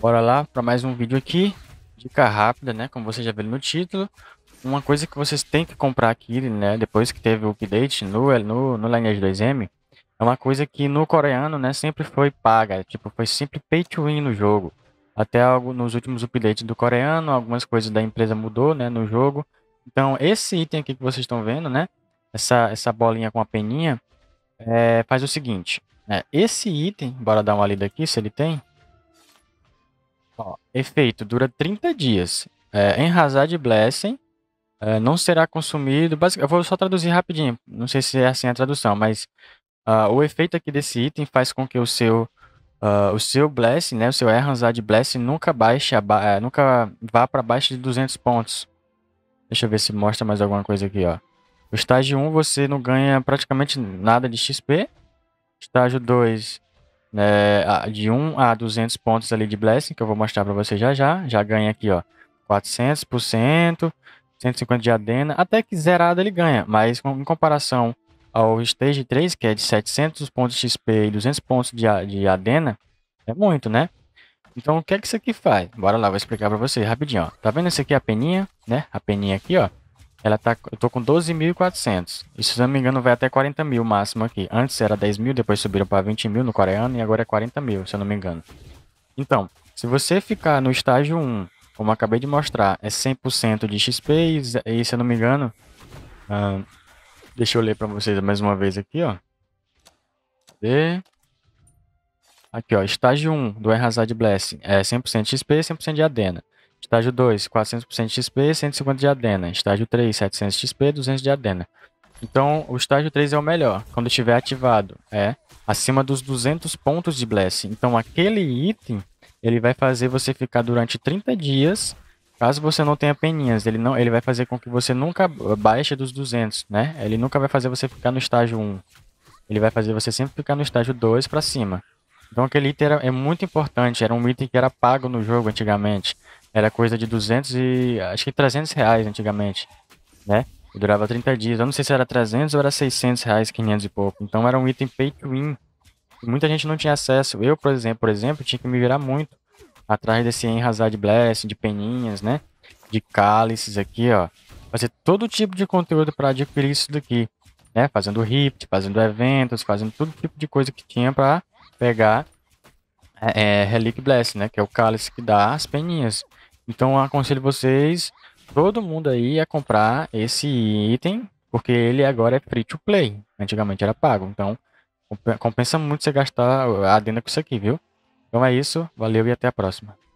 Bora lá para mais um vídeo aqui, dica rápida, né, como você já viu no título. Uma coisa que vocês têm que comprar aqui, né, depois que teve o update no, no, no Lineage 2M, é uma coisa que no coreano, né, sempre foi paga, tipo, foi sempre pay to win no jogo. Até algo nos últimos updates do coreano, algumas coisas da empresa mudou, né, no jogo. Então, esse item aqui que vocês estão vendo, né, essa, essa bolinha com a peninha, é, faz o seguinte, né, esse item, bora dar uma lida aqui se ele tem, Ó, efeito dura 30 dias. É, em Hazard Blessing, é, não será consumido. Basic, eu vou só traduzir rapidinho. Não sei se é assim a tradução, mas uh, o efeito aqui desse item faz com que o seu uh, o seu Blessing, né, o seu Hazard Blessing nunca baixe, é, nunca vá para baixo de 200 pontos. Deixa eu ver se mostra mais alguma coisa aqui, ó. O estágio 1 você não ganha praticamente nada de XP. Estágio 2 né, de 1 a 200 pontos ali de Blessing, que eu vou mostrar para você já já. Já ganha aqui, ó, 400%, 150 de Adena, até que zerado ele ganha, mas em comparação ao Stage 3, que é de 700 pontos XP e 200 pontos de, de Adena, é muito, né? Então, o que é que isso aqui faz? Bora lá, vou explicar para você rapidinho, ó. Tá vendo esse aqui a peninha, né? A peninha aqui, ó. Ela tá, eu tô com 12.400. E se eu não me engano, vai até 40 mil máximo aqui. Antes era 10 mil, depois subiram para 20 mil no coreano e agora é 40 mil, se eu não me engano. Então, se você ficar no estágio 1, como acabei de mostrar, é 100% de XP e, se eu não me engano... Uh, deixa eu ler para vocês mais uma vez aqui, ó. E... Aqui, ó. Estágio 1 do Air Hazard Blessing é 100% de XP e 100% de Adena. Estágio 2, 400% de XP, 150 de adena. Estágio 3, 700 XP, 200 de adena. Então, o estágio 3 é o melhor, quando estiver ativado, é acima dos 200 pontos de Bless. Então, aquele item, ele vai fazer você ficar durante 30 dias, caso você não tenha peninhas. Ele, não, ele vai fazer com que você nunca baixe dos 200, né? Ele nunca vai fazer você ficar no estágio 1. Ele vai fazer você sempre ficar no estágio 2 para cima. Então, aquele item era, é muito importante, era um item que era pago no jogo antigamente era coisa de 200 e acho que 300 reais antigamente, né? E durava 30 dias. Eu não sei se era 300 ou era 600 reais, 500 e pouco. Então era um item pay to win. Muita gente não tinha acesso. Eu, por exemplo, por exemplo, tinha que me virar muito atrás desse de Blast, de peninhas, né? De cálices aqui, ó. Fazer todo tipo de conteúdo para adquirir isso daqui, né? Fazendo rift, fazendo eventos, fazendo todo tipo de coisa que tinha para pegar é, é, Relic Blast, né? Que é o cálice que dá as peninhas. Então aconselho vocês, todo mundo aí, a comprar esse item, porque ele agora é free to play. Antigamente era pago, então compensa muito você gastar a adenda com isso aqui, viu? Então é isso, valeu e até a próxima.